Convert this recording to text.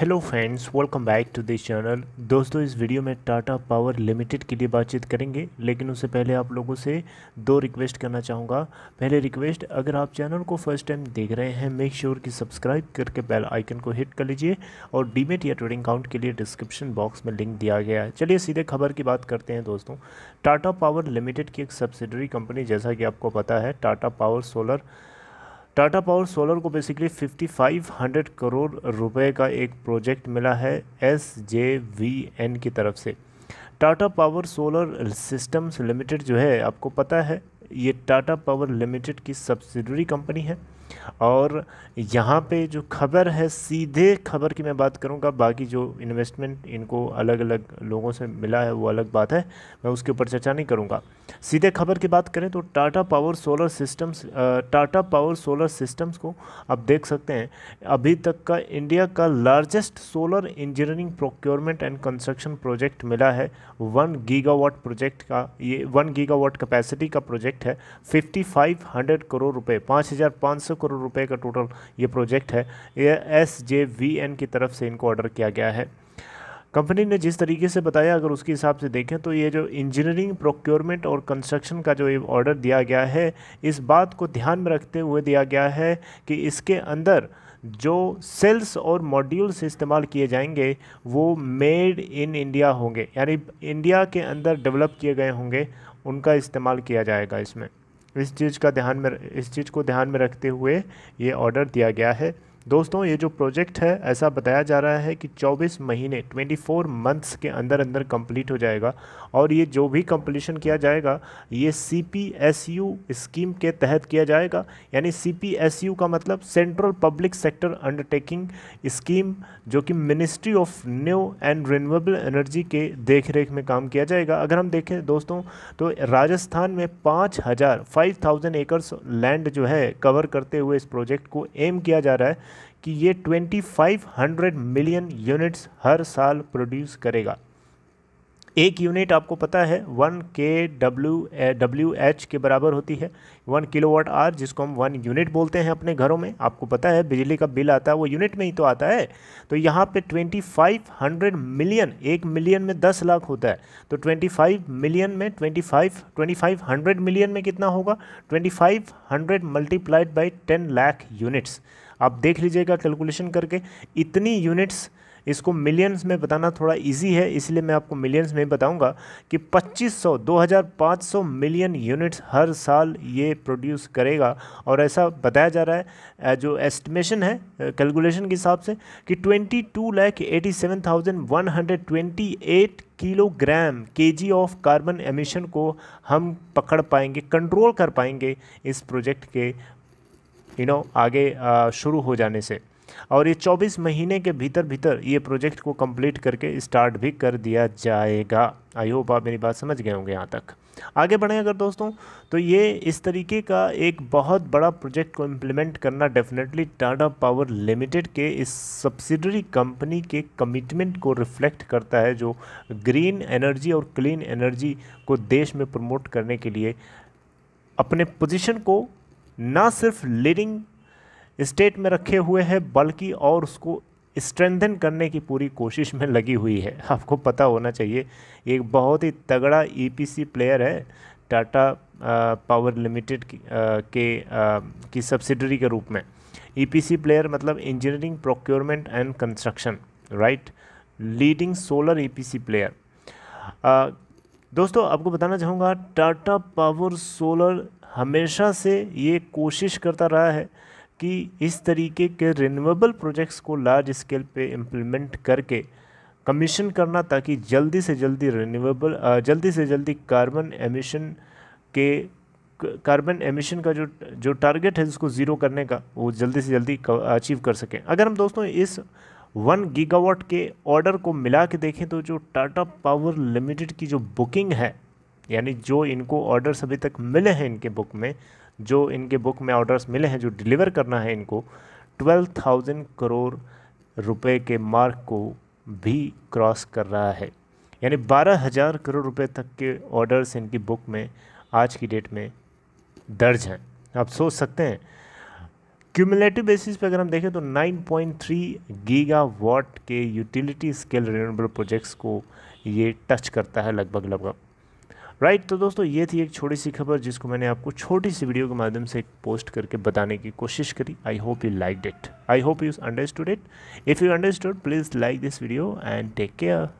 hello friends welcome back to this channel दोस्तों इस video में टाटा पावर लिमिटेड के लिए बातचीत करेंगे लेकिन उससे पहले आप लोगों से दो रिक्वेस्ट करना चाहूँगा पहले रिक्वेस्ट अगर आप चैनल को फर्स्ट टाइम देख रहे हैं मेक श्योर sure कि सब्सक्राइब करके बेल आइकन को हिट कर लीजिए और डीमेट या ट्रेडिंग अकाउंट के लिए डिस्क्रिप्शन बॉक्स में लिंक दिया गया है चलिए सीधे खबर की बात करते हैं दोस्तों टाटा पावर लिमिटेड की एक सब्सिडरी कंपनी जैसा कि आपको पता है Tata power solar Tata power solar को बेसिकली 5500 करोड़ रुपए का एक प्रोजेक्ट मिला है एस जे वी एन की तरफ से Tata power solar systems limited जो है आपको पता है ये टाटा पावर लिमिटेड की सब्सिडरी कंपनी है और यहाँ पे जो खबर है सीधे खबर की मैं बात करूँगा बाकी जो इन्वेस्टमेंट इनको अलग अलग लोगों से मिला है वो अलग बात है मैं उसके ऊपर चर्चा नहीं करूँगा सीधे खबर की बात करें तो Tata power solar systems Tata power solar systems को आप देख सकते हैं अभी तक का इंडिया का largest solar engineering procurement and construction project मिला है वन गीगा प्रोजेक्ट का ये वन गीगा कैपेसिटी का प्रोजेक्ट है फिफ्टी फाइव हंड्रेड करोड़ रुपये पाँच हज़ार पाँच सौ करोड़ रुपए का टोटल ये प्रोजेक्ट है एस जे वी एन की तरफ से इनको ऑर्डर किया गया है कंपनी ने जिस तरीके से बताया अगर उसके हिसाब से देखें तो ये जो इंजीनियरिंग प्रोक्योरमेंट और कंस्ट्रक्शन का जो ये ऑर्डर दिया गया है इस बात को ध्यान में रखते हुए दिया गया है कि इसके अंदर जो सेल्स और मॉड्यूल्स इस्तेमाल किए जाएंगे वो मेड इन इंडिया होंगे यानी इंडिया के अंदर डेवलप किए गए होंगे उनका इस्तेमाल किया जाएगा इसमें इस चीज़ का ध्यान में इस चीज़ को ध्यान में रखते हुए ये ऑर्डर दिया गया है दोस्तों ये जो प्रोजेक्ट है ऐसा बताया जा रहा है कि 24 महीने 24 मंथ्स के अंदर अंदर कंप्लीट हो जाएगा और ये जो भी कंप्लीशन किया जाएगा ये सी स्कीम के तहत किया जाएगा यानी सी का मतलब central public sector undertaking scheme जो कि ministry of new and renewable energy के देख रेख में काम किया जाएगा अगर हम देखें दोस्तों तो राजस्थान में पाँच हज़ार फाइव थाउजेंड एकर्स लैंड जो है कवर करते हुए इस प्रोजेक्ट को एम किया जा रहा है कि ये 2500 मिलियन यूनिट्स हर साल प्रोड्यूस करेगा एक यूनिट आपको पता है वन के डब्ल्यू डब्ल्यू एच के बराबर होती है वन किलोवाट आर जिसको हम वन यूनिट बोलते हैं अपने घरों में आपको पता है बिजली का बिल आता है वो यूनिट में ही तो आता है तो यहाँ पे ट्वेंटी फाइव हंड्रेड मिलियन एक मिलियन में दस लाख होता है तो ट्वेंटी फाइव मिलियन में twenty five twenty five hundred million में कितना होगा twenty five hundred multiplied by ten lakh units आप देख लीजिएगा कैलकुलेशन करके इतनी यूनिट्स इसको मिलियंस में बताना थोड़ा इजी है इसलिए मैं आपको मिलियंस में बताऊंगा कि 2500 2500 मिलियन यूनिट्स हर साल ये प्रोड्यूस करेगा और ऐसा बताया जा रहा है जो एस्टिमेशन है कैलकुलेशन के हिसाब से कि twenty two lakh eighty seven thousand one hundred twenty eight kilogram KG of carbon emission को हम पकड़ पाएंगे कंट्रोल कर पाएंगे इस प्रोजेक्ट के यू you नो know, आगे शुरू हो जाने से और ये 24 महीने के भीतर भीतर ये प्रोजेक्ट को कंप्लीट करके स्टार्ट भी कर दिया जाएगा आई होप आप मेरी बात समझ गए होंगे यहाँ तक आगे बढ़ें अगर दोस्तों तो ये इस तरीके का एक बहुत बड़ा प्रोजेक्ट को इम्प्लीमेंट करना डेफिनेटली टाटा पावर लिमिटेड के इस सब्सिडरी कंपनी के कमिटमेंट को रिफ्लेक्ट करता है जो ग्रीन एनर्जी और क्लीन एनर्जी को देश में प्रमोट करने के लिए अपने पोजिशन को ना सिर्फ लीडिंग स्टेट में रखे हुए हैं बल्कि और उसको स्ट्रेंथन करने की पूरी कोशिश में लगी हुई है आपको पता होना चाहिए एक बहुत ही तगड़ा ईपीसी e प्लेयर है टाटा पावर लिमिटेड के की सब्सिडरी के रूप में ईपीसी e प्लेयर मतलब engineering procurement and construction right leading solar EPC player दोस्तों आपको बताना चाहूँगा टाटा पावर सोलर हमेशा से ये कोशिश करता रहा है कि इस तरीके के रिन्यूएबल प्रोजेक्ट्स को लार्ज स्केल पे इम्प्लीमेंट करके कमीशन करना ताकि जल्दी से जल्दी रिन्यूएबल जल्दी से जल्दी कार्बन एमिशन के कार्बन एमिशन का जो जो टारगेट है उसको ज़ीरो करने का वो जल्दी से जल्दी अचीव कर सकें अगर हम दोस्तों इस वन गीगावाट के ऑर्डर को मिला के देखें तो जो टाटा पावर लिमिटेड की जो बुकिंग है यानी जो इनको ऑर्डर्स अभी तक मिले हैं इनके बुक में जो इनके बुक में ऑर्डर्स मिले हैं जो डिलीवर करना है इनको ट्वेल्व थाउजेंड करोड़ रुपए के मार्क को भी क्रॉस कर रहा है यानी बारह हज़ार करोड़ रुपए तक के ऑर्डर्स इनकी बुक में आज की डेट में दर्ज हैं आप सोच सकते हैं क्यूमुलेटिव बेसिस पे अगर हम देखें तो 9.3 गीगा वॉट के यूटिलिटी स्केल रिन्यूएबल प्रोजेक्ट्स को ये टच करता है लगभग लगभग राइट तो दोस्तों ये थी एक छोटी सी खबर जिसको मैंने आपको छोटी सी वीडियो के माध्यम से पोस्ट करके बताने की कोशिश करी I hope you liked it I hope you understood it if you understood please like this video and take care